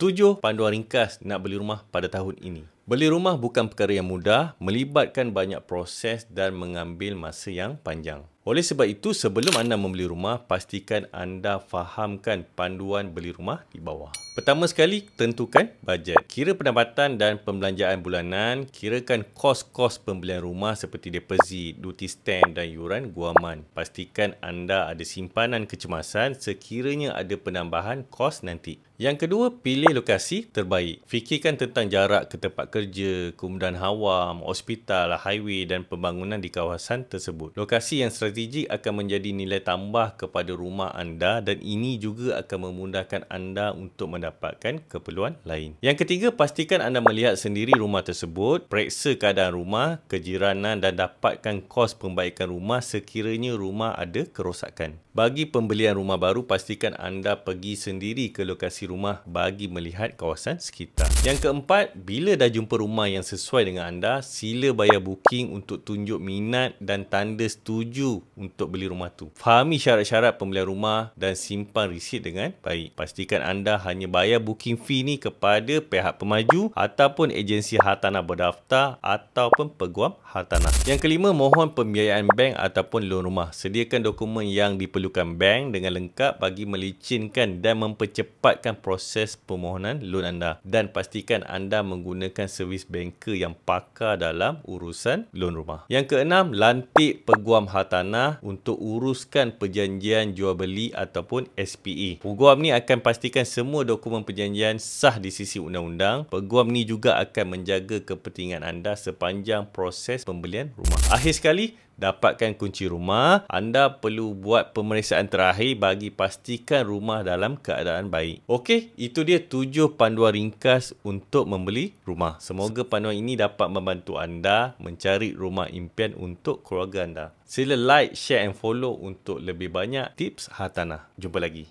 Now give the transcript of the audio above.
Tujuh panduan ringkas nak beli rumah pada tahun ini. Beli rumah bukan perkara yang mudah, melibatkan banyak proses dan mengambil masa yang panjang. Oleh sebab itu, sebelum anda membeli rumah, pastikan anda fahamkan panduan beli rumah di bawah. Pertama sekali, tentukan bajet. Kira pendapatan dan pembelanjaan bulanan, kirakan kos-kos pembelian rumah seperti deposit, duty stamp dan yuran guaman. Pastikan anda ada simpanan kecemasan sekiranya ada penambahan kos nanti. Yang kedua, pilih lokasi terbaik. Fikirkan tentang jarak ke tempat kerja kerja, kumudan hawam, hospital, highway dan pembangunan di kawasan tersebut. Lokasi yang strategik akan menjadi nilai tambah kepada rumah anda dan ini juga akan memudahkan anda untuk mendapatkan keperluan lain. Yang ketiga, pastikan anda melihat sendiri rumah tersebut, periksa keadaan rumah, kejiranan dan dapatkan kos pembaikan rumah sekiranya rumah ada kerosakan. Bagi pembelian rumah baru, pastikan anda pergi sendiri ke lokasi rumah bagi melihat kawasan sekitar. Yang keempat, bila dah jumpa jumpa rumah yang sesuai dengan anda, sila bayar booking untuk tunjuk minat dan tanda setuju untuk beli rumah tu. Fahami syarat-syarat pembelian rumah dan simpan resit dengan baik. Pastikan anda hanya bayar booking fee ni kepada pihak pemaju ataupun agensi hartanah berdaftar ataupun peguam hartanah. Yang kelima, mohon pembiayaan bank ataupun loan rumah. Sediakan dokumen yang diperlukan bank dengan lengkap bagi melicinkan dan mempercepatkan proses permohonan loan anda dan pastikan anda menggunakan servis banker yang pakar dalam urusan loan rumah. Yang keenam, lantik peguam hartanah untuk uruskan perjanjian jual beli ataupun SPE. Peguam ni akan pastikan semua dokumen perjanjian sah di sisi undang-undang. Peguam ni juga akan menjaga kepentingan anda sepanjang proses pembelian rumah. Akhir sekali, dapatkan kunci rumah, anda perlu buat pemeriksaan terakhir bagi pastikan rumah dalam keadaan baik. Okey, itu dia tujuh panduan ringkas untuk membeli rumah semoga panduan ini dapat membantu anda mencari rumah impian untuk keluarga anda. Sila like, share and follow untuk lebih banyak tips hartanah. Jumpa lagi.